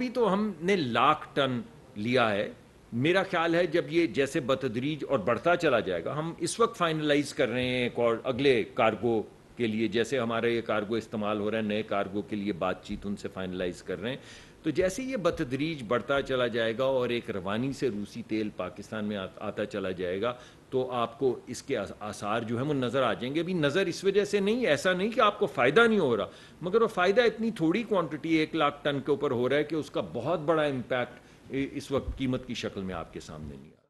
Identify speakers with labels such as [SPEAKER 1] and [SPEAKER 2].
[SPEAKER 1] अभी तो हमने लाख टन लिया है मेरा ख्याल है जब ये जैसे बतदरीज और बढ़ता चला जाएगा हम इस वक्त फाइनलाइज कर रहे हैं एक और अगले कार्गो के लिए जैसे हमारे ये कार्गो इस्तेमाल हो रहा है नए कार्गो के लिए बातचीत उनसे फाइनलाइज कर रहे हैं तो जैसे ये बतदरीज बढ़ता चला जाएगा और एक रवानी से रूसी तेल पाकिस्तान में आ, आता चला जाएगा तो आपको इसके आसार जो है वो नज़र आ जाएंगे अभी नज़र इस वजह से नहीं ऐसा नहीं कि आपको फ़ायदा नहीं हो रहा मगर वो फ़ायदा इतनी थोड़ी क्वांटिटी एक लाख टन के ऊपर हो रहा है कि उसका बहुत बड़ा इम्पैक्ट इस वक्त कीमत की शक्ल में आपके सामने नहीं आ